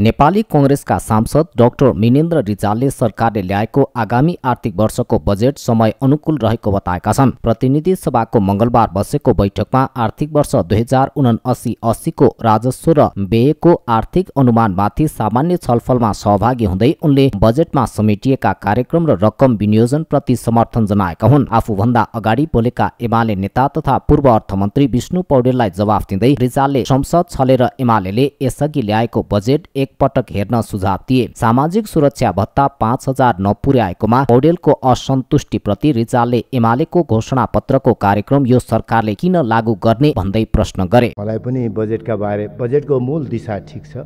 नेपाली कङ्ग्रेसका सांसद डाक्टर मिनेन्द्र रिजालले सरकारले ल्याएको आगामी आर्थिक वर्षको बजेट समय अनुकूल रहेको बताएका छन् प्रतिनिधि सभाको मङ्गलबार बसेको बैठकमा आर्थिक वर्ष दुई हजार उनासी अस्सीको राजस्व र व्ययको आर्थिक अनुमानमाथि सामान्य छलफलमा सहभागी हुँदै उनले बजेटमा समेटिएका कार्यक्रम र रकम विनियोजनप्रति समर्थन जनाएका हुन् आफूभन्दा अगाडि बोलेका एमाले नेता तथा पूर्व अर्थमन्त्री विष्णु पौडेललाई जवाफ दिँदै रिजालले संसद छलेर एमाले यसअघि ल्याएको बजेट एकपटक हेर्न सुझाव दिए सामाजिक सुरक्षा भत्ता पाँच हजार नपुर्याएकोमा पौडेलको असन्तुष्टिप्रति रिजालले एमालेको घोषणा पत्रको कार्यक्रम यो सरकारले किन लागू गर्ने भन्दै प्रश्न गरे मलाई पनि बजेटका बारे बजेटको मूल दिशा ठिक छ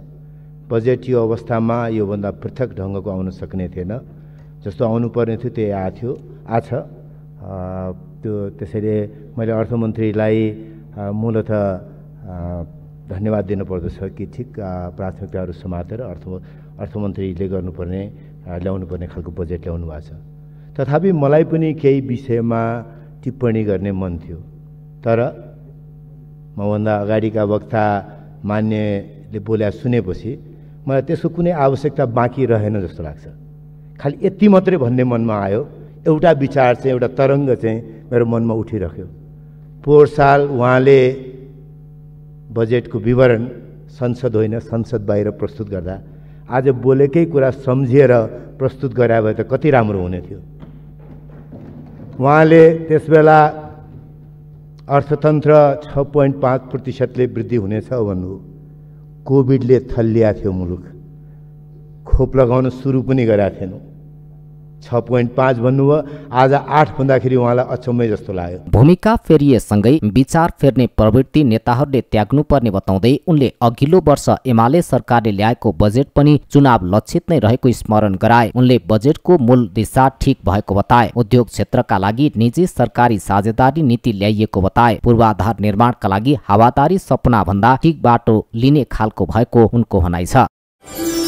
बजेट यो अवस्थामा योभन्दा पृथक ढङ्गको आउन सक्ने थिएन जस्तो आउनुपर्ने थियो त्यही आएको थियो आछ त्यो त्यसैले मैले अर्थमन्त्रीलाई मूलत धन्यवाद दिनुपर्दछ कि ठिक प्राथमिकताहरू समातेर अर्थ अर्थमन्त्रीले गर्नुपर्ने ल्याउनुपर्ने खालको बजेट ल्याउनु भएको छ तथापि मलाई पनि केही विषयमा टिप्पणी गर्ने मन थियो तर मभन्दा अगाडिका वक्ता मान्यले बोल्या सुनेपछि मलाई त्यसको कुनै आवश्यकता बाँकी रहेन जस्तो लाग्छ खालि यति मात्रै भन्ने मनमा आयो एउटा विचार चाहिँ एउटा तरङ्ग चाहिँ मेरो मनमा उठिरह्यो पोहोर साल उहाँले बजेटको विवरण संसद होइन संसद बाहिर प्रस्तुत गर्दा आज बोलेकै कुरा सम्झिएर प्रस्तुत गरायो भए त कति राम्रो हुने थियो उहाँले त्यस बेला अर्थतन्त्र छ पोइन्ट पाँच प्रतिशतले वृद्धि हुनेछ भन्नु कोभिडले थल्लिया थियो मुलुक खोप लगाउन सुरु पनि गराएको थिएनौँ छ पोइन्ट पाँच भन्नुभयो आज आठ भन्दाखेरि उहाँलाई अचम्मै जस्तो लाग्यो भूमिका फेरिएसँगै विचार फेर्ने प्रवृत्ति नेताहरूले त्याग्नुपर्ने बताउँदै उनले अघिल्लो वर्ष एमाले सरकारले ल्याएको बजेट पनि चुनाव लक्षित नै रहेको स्मरण गराए उनले बजेटको मूल दिशा ठिक भएको बताए उद्योग क्षेत्रका लागि निजी सरकारी साझेदारी नीति ल्याइएको बताए पूर्वाधार निर्माणका लागि हावादारी सपना भन्दा ठिक बाटो लिने खालको भएको उनको भनाइ छ